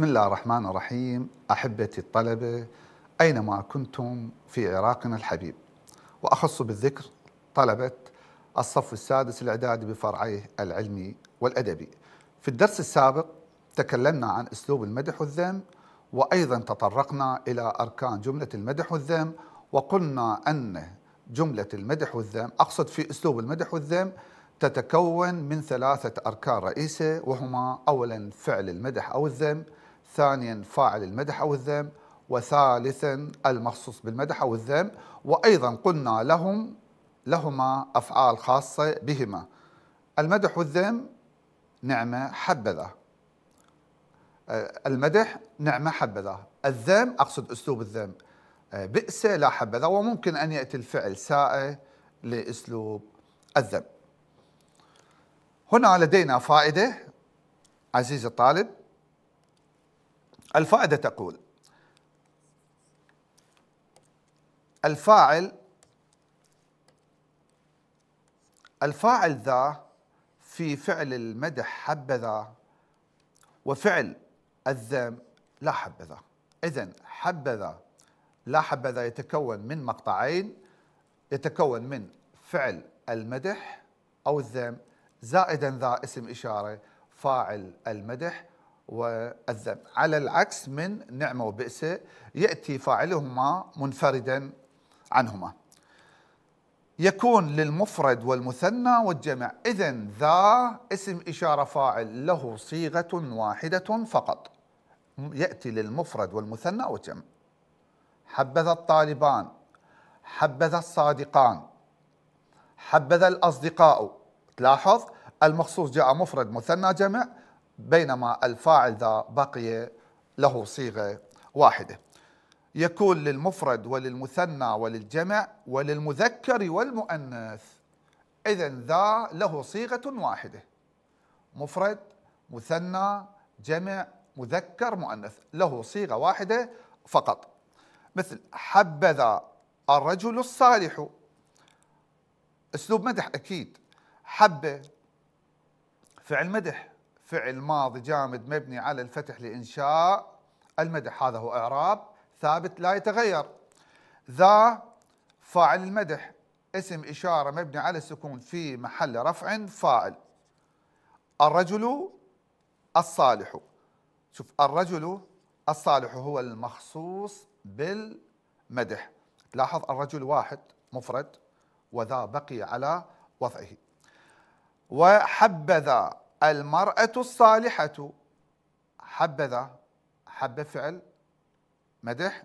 بسم الله الرحمن الرحيم احبتي الطلبه اينما كنتم في عراقنا الحبيب واخص بالذكر طلبه الصف السادس الاعدادي بفرعيه العلمي والادبي. في الدرس السابق تكلمنا عن اسلوب المدح والذم وايضا تطرقنا الى اركان جمله المدح والذم وقلنا ان جمله المدح والذم اقصد في اسلوب المدح والذم تتكون من ثلاثة أركان رئيسة وهما أولا فعل المدح أو الذم ثانيا فاعل المدح أو الذم وثالثا المخصوص بالمدح أو الذم وأيضا قلنا لهم لهما أفعال خاصة بهما المدح والذم نعمة حبذا المدح نعمة حبذا الذم أقصد أسلوب الذم بئس لا حبذا وممكن أن يأتي الفعل ساء لأسلوب الذم هنا لدينا فائدة عزيزي الطالب الفائدة تقول الفاعل الفاعل ذا في فعل المدح حبذا وفعل الذم لا حبذا إذا حبذا لا حبذا يتكون من مقطعين يتكون من فعل المدح أو الذم زائدا ذا اسم إشارة فاعل المدح والذنب على العكس من نعمة وبئسة يأتي فاعلهما منفردا عنهما يكون للمفرد والمثنى والجمع إذا ذا اسم إشارة فاعل له صيغة واحدة فقط يأتي للمفرد والمثنى والجمع حبذا الطالبان حبذا الصادقان حبذا الأصدقاء تلاحظ المخصوص جاء مفرد مثنى جمع بينما الفاعل ذا بقي له صيغة واحدة يكون للمفرد وللمثنى وللجمع وللمذكر والمؤنث إذا ذا له صيغة واحدة مفرد مثنى جمع مذكر مؤنث له صيغة واحدة فقط مثل حبذا الرجل الصالح اسلوب مدح اكيد حبه فعل مدح فعل ماضي جامد مبني على الفتح لإنشاء المدح هذا هو إعراب ثابت لا يتغير ذا فاعل المدح اسم إشارة مبني على السكون في محل رفع فاعل الرجل الصالح شوف الرجل الصالح هو المخصوص بالمدح تلاحظ الرجل واحد مفرد وذا بقي على وضعه وحبذا المرأة الصالحة حبذا حب فعل مدح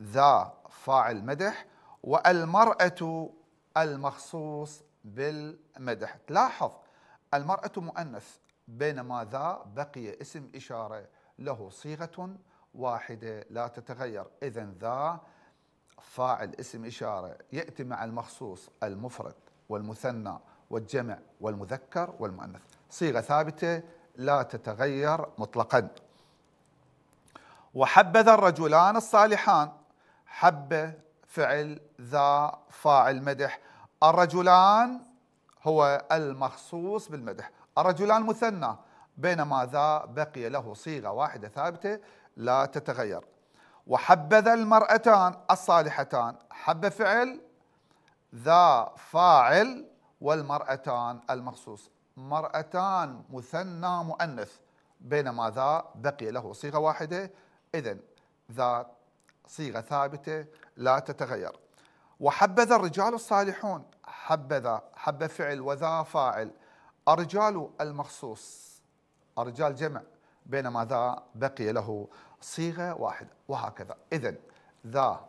ذا فاعل مدح والمرأة المخصوص بالمدح لاحظ المرأة مؤنث بينما ذا بقي اسم إشارة له صيغة واحدة لا تتغير إذا ذا فاعل اسم إشارة يأتي مع المخصوص المفرد والمثنى والجمع والمذكر والمؤنث صيغة ثابتة لا تتغير مطلقا وحبذا الرجلان الصالحان حب فعل ذا فاعل مدح الرجلان هو المخصوص بالمدح الرجلان مثنى بينما ذا بقي له صيغة واحدة ثابتة لا تتغير وحبذا المرأتان الصالحتان حب فعل ذا فاعل والمرأتان المخصوص مرأتان مثنى مؤنث بينما ذا بقي له صيغة واحدة إذا ذا صيغة ثابتة لا تتغير وحبذا الرجال الصالحون حبذا حب فعل وذا فاعل الرجال المخصوص الرجال جمع بينما ذا بقي له صيغة واحدة وهكذا إذا ذا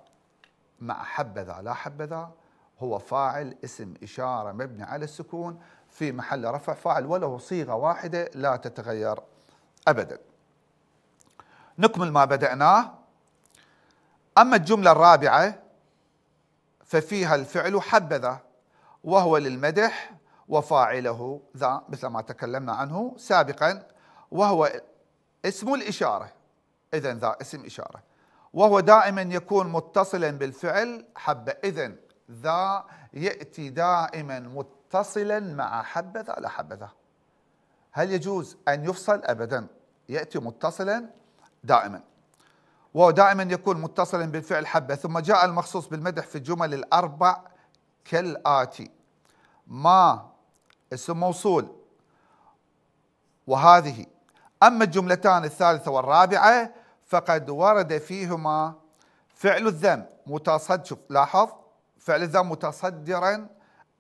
مع حبذا لا حبذا هو فاعل اسم إشارة مبني على السكون في محل رفع فاعل وله صيغة واحدة لا تتغير أبدا نكمل ما بدأناه أما الجملة الرابعة ففيها الفعل حبذا وهو للمدح وفاعله ذا مثل ما تكلمنا عنه سابقا وهو اسم الإشارة إذا ذا اسم إشارة وهو دائما يكون متصلا بالفعل حبذا ذا يأتي دائما متصلا مع حبذا على حبذا هل يجوز أن يفصل أبدا يأتي متصلا دائما ودائما يكون متصلا بالفعل حبة ثم جاء المخصوص بالمدح في الجمل الأربع كالآتي ما اسم موصول وهذه أما الجملتان الثالثة والرابعة فقد ورد فيهما فعل الذم متصد شوف لاحظ فلذا متصدرا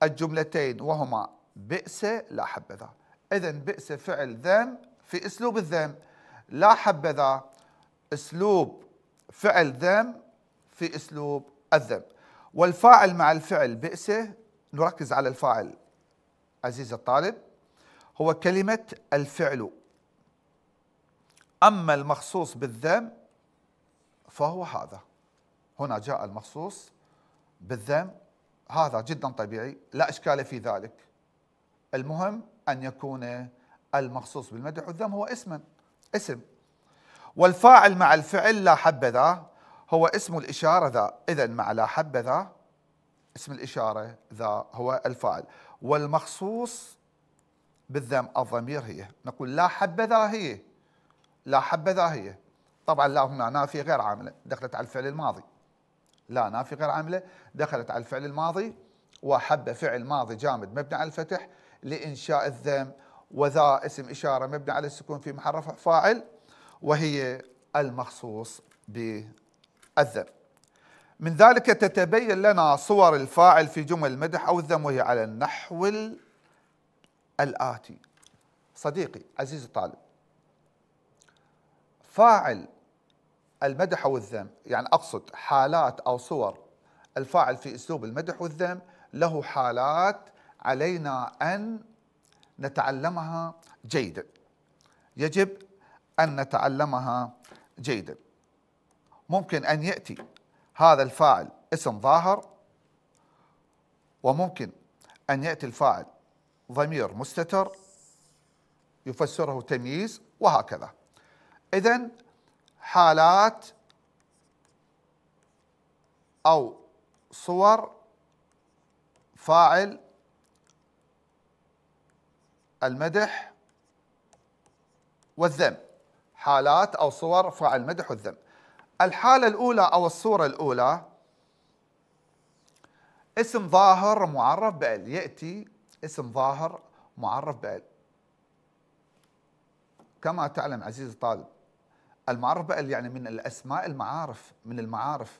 الجملتين وهما بئس لا حبذا إذا بئس فعل ذن في أسلوب الذم لا حبذا أسلوب فعل ذم في أسلوب الذم والفاعل مع الفعل بئس نركز على الفاعل عزيز الطالب هو كلمة الفعل أما المخصوص بالذم فهو هذا هنا جاء المخصوص بالذم هذا جدا طبيعي لا إشكال في ذلك المهم أن يكون المخصوص بالمدح والذم هو اسما اسم والفاعل مع الفعل لا حبذا هو اسم الإشارة ذا إذا مع لا حبذا اسم الإشارة ذا هو الفاعل والمخصوص بالذم الضمير هي نقول لا حبذا هي لا حبذا هي طبعا لا هنا نافية غير عاملة دخلت على الفعل الماضي لا نافي غير عامله دخلت على الفعل الماضي وحب فعل ماضي جامد مبني على الفتح لانشاء الذم وذا اسم اشاره مبني على السكون في محل رفع فاعل وهي المخصوص بالذم من ذلك تتبين لنا صور الفاعل في جمل المدح او الذم وهي على النحو الاتي صديقي عزيزي الطالب فاعل المدح والذم يعني أقصد حالات أو صور الفاعل في أسلوب المدح والذم له حالات علينا أن نتعلمها جيدا يجب أن نتعلمها جيدا ممكن أن يأتي هذا الفاعل اسم ظاهر وممكن أن يأتي الفاعل ضمير مستتر يفسره تمييز وهكذا إذا حالات أو صور فاعل المدح والذم حالات أو صور فاعل المدح والذم الحالة الأولى أو الصورة الأولى اسم ظاهر معرف بال يأتي اسم ظاهر معرف بال كما تعلم عزيزي الطالب المعرف بقى يعني من الأسماء المعارف من المعارف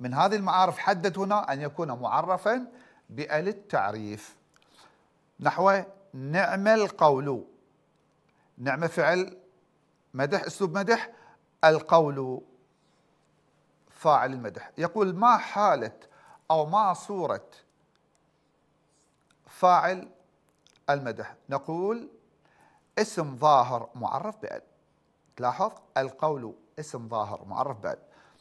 من هذه المعارف حدد هنا أن يكون معرفا بأل التعريف نحو نعم القول نعم فعل مدح أسلوب مدح القول فاعل المدح يقول ما حالة أو ما صورة فاعل المدح نقول اسم ظاهر معرف بأل لاحظ القول اسم ظاهر معرف بعد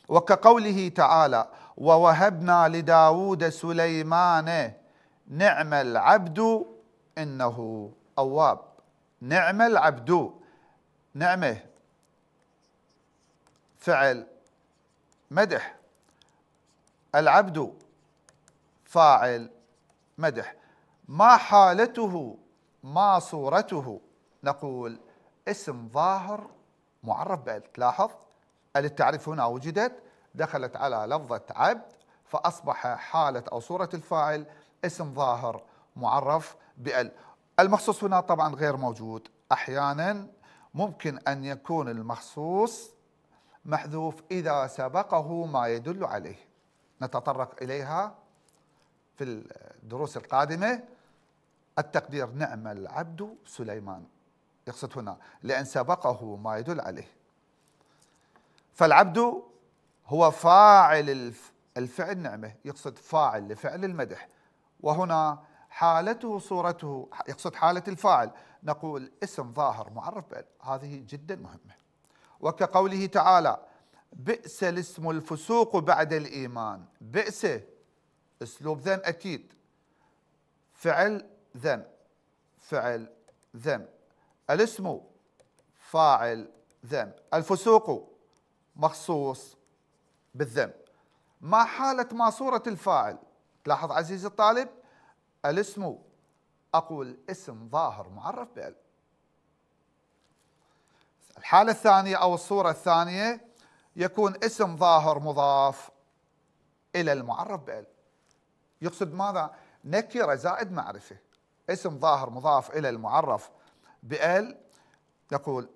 وكقوله تعالى ووهبنا لداود سليمان نعم العبد إنه أواب نعم العبد نعمة فعل مدح العبد فاعل مدح ما حالته ما صورته نقول اسم ظاهر معرف بال تلاحظ التعريف هنا وجدت دخلت على لفظة عبد فأصبح حالة أو صورة الفاعل اسم ظاهر معرف بال المخصوص هنا طبعا غير موجود أحيانا ممكن أن يكون المخصوص محذوف إذا سبقه ما يدل عليه نتطرق إليها في الدروس القادمة التقدير نعم العبد سليمان يقصد هنا لأن سبقه ما يدل عليه فالعبد هو فاعل الفعل نعمة يقصد فاعل لفعل المدح وهنا حالته صورته يقصد حالة الفاعل نقول اسم ظاهر معرف بأل هذه جدا مهمة وكقوله تعالى بئس الاسم الفسوق بعد الإيمان بئس اسلوب ذم أكيد فعل ذم فعل ذم الاسم فاعل ذنب الفسوق مخصوص بالذنب ما حالة ما صورة الفاعل تلاحظ عزيزي الطالب الاسم أقول اسم ظاهر معرف بال الحالة الثانية أو الصورة الثانية يكون اسم ظاهر مضاف إلى المعرف بال يقصد ماذا؟ نكرة زائد معرفة اسم ظاهر مضاف إلى المعرف بقال يقول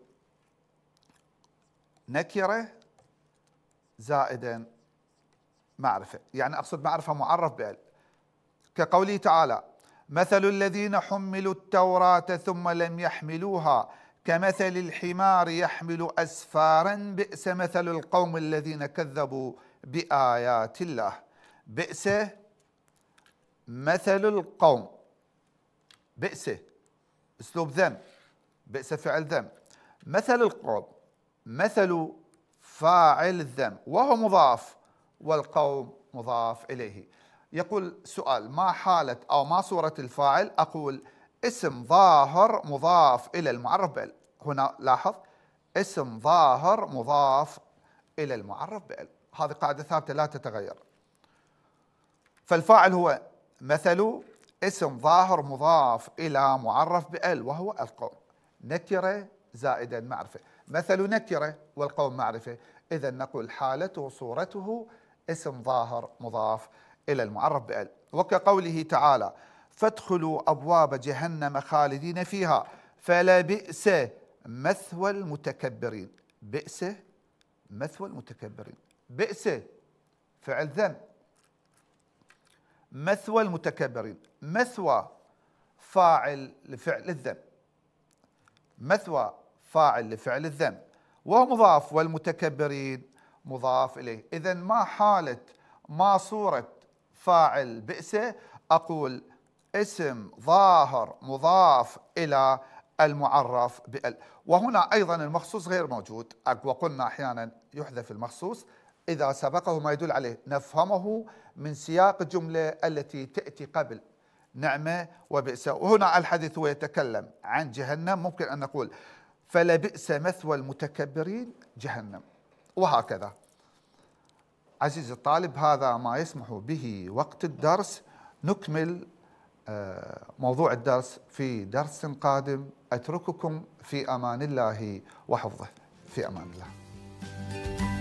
نكرة زائدا معرفة يعني أقصد معرفة معرف بقال كقوله تعالى مثل الذين حملوا التوراة ثم لم يحملوها كمثل الحمار يحمل أسفارا بئس مثل القوم الذين كذبوا بآيات الله بئس مثل القوم بئس اسلوب ذنب بئس فعل ذنب مثل القوم مثل فاعل الذنب وهو مضاف والقوم مضاف إليه يقول سؤال ما حالة أو ما صورة الفاعل أقول اسم ظاهر مضاف إلى المعرف بال هنا لاحظ اسم ظاهر مضاف إلى المعرف بال هذه قاعدة ثابتة لا تتغير فالفاعل هو مثل اسم ظاهر مضاف إلى معرف بال وهو القوم نكرة زائدا معرفة مثل نكرة والقوم معرفة إذا نقول حالته صورته اسم ظاهر مضاف إلى المعرف بأل وكقوله تعالى فادخلوا أبواب جهنم خالدين فيها فلبئس مثوى المتكبرين بئس مثوى المتكبرين بئس فعل ذنب مثوى المتكبرين مثوى فاعل لفعل الذنب مثوى فاعل لفعل الذنب وهو مضاف والمتكبرين مضاف إليه إذا ما حالة ما صورة فاعل بئس أقول اسم ظاهر مضاف إلى المعرف بال وهنا أيضا المخصوص غير موجود وقلنا أحيانا يحذف المخصوص إذا سبقه ما يدل عليه نفهمه من سياق الجملة التي تأتي قبل نعمة وبئس وهنا الحديث هو يتكلم عن جهنم ممكن أن نقول فلبئس مثوى المتكبرين جهنم وهكذا عزيزي الطالب هذا ما يسمح به وقت الدرس نكمل آه، موضوع الدرس في درس قادم أترككم في أمان الله وحفظه في أمان الله